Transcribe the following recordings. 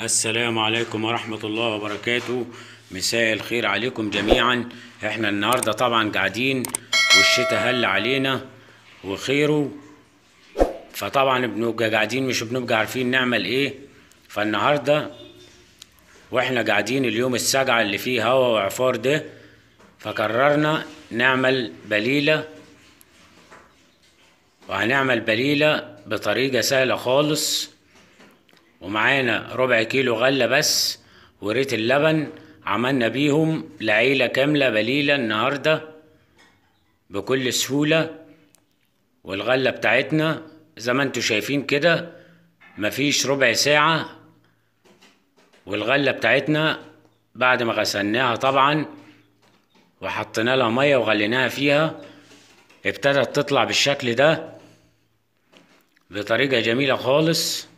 السلام عليكم ورحمة الله وبركاته مساء الخير عليكم جميعا احنا النهاردة طبعا قاعدين والشتاء هل علينا وخيره فطبعا بنبقى قاعدين مش بنبقى عارفين نعمل ايه فالنهاردة واحنا قاعدين اليوم السجعة اللي فيه هوا وعفار ده فقررنا نعمل بليلة وهنعمل بليلة بطريقة سهلة خالص ومعانا ربع كيلو غلة بس وريت اللبن عملنا بيهم لعيلة كاملة بليلة النهاردة بكل سهولة والغلة بتاعتنا زي ما انتوا شايفين كده مفيش ربع ساعة والغلة بتاعتنا بعد ما غسلناها طبعا وحطينا لها مية وغليناها فيها ابتدت تطلع بالشكل ده بطريقة جميلة خالص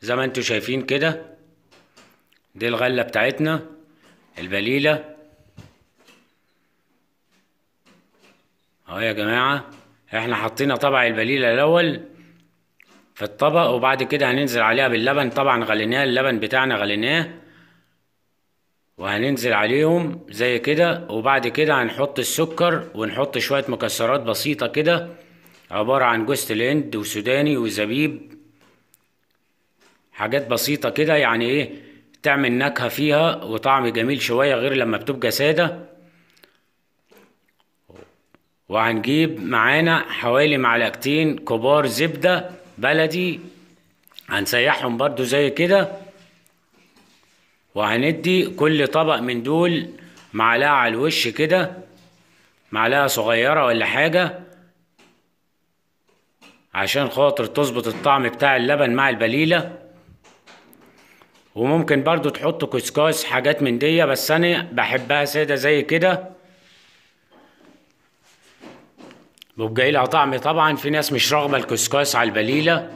زي ما انتوا شايفين كده دي الغلة بتاعتنا البليلة اهو يا جماعة احنا حطينا طبع البليلة الاول في الطبق وبعد كده هننزل عليها باللبن طبعا غليناه اللبن بتاعنا غليناه وهننزل عليهم زي كده وبعد كده هنحط السكر ونحط شوية مكسرات بسيطة كده عبارة عن جوزة الهند وسوداني وزبيب حاجات بسيطة كده يعني ايه تعمل نكهة فيها وطعم جميل شوية غير لما بتبقى سادة وهنجيب معانا حوالي معلقتين كبار زبدة بلدي هنسيحهم برضو زي كده وهندي كل طبق من دول معلقة على الوش كده معلقة صغيرة ولا حاجة عشان خاطر تظبط الطعم بتاع اللبن مع البليله وممكن برضو تحط كسكاس حاجات من دي بس انا بحبها ساده زي كده وبجاي لها طعم طبعا في ناس مش راغبه الكسكاس على البليله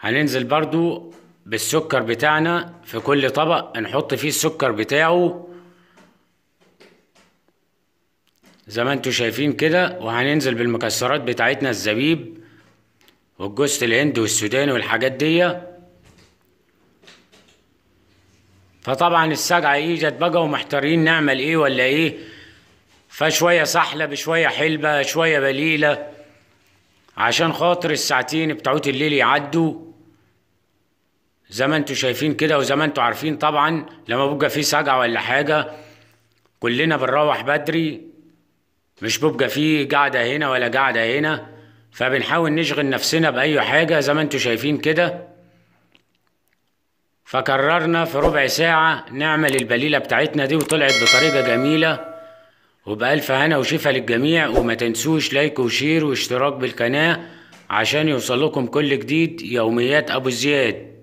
هننزل برضو بالسكر بتاعنا في كل طبق نحط فيه السكر بتاعه زي ما انتوا شايفين كده وهننزل بالمكسرات بتاعتنا الزبيب والجوز الهند والسوداني والحاجات ديه فطبعا السجعة اجت إيه بقى ومحتارين نعمل ايه ولا ايه فشوية سحلة بشوية حلبة شوية بليلة عشان خاطر الساعتين بتاعوت الليل يعدوا زي ما انتوا شايفين كده وزي ما انتوا عارفين طبعا لما بيبقى فيه سجعة ولا حاجة كلنا بنروح بدري مش بيبقى فيه قاعدة هنا ولا قاعدة هنا فبنحاول نشغل نفسنا بأي حاجة زي ما انتوا شايفين كده فكررنا في ربع ساعة نعمل البليلة بتاعتنا دي وطلعت بطريقة جميلة وبألف هنا وشفا للجميع وما تنسوش لايك وشير واشتراك بالقناة عشان يوصلكم كل جديد يوميات أبو زياد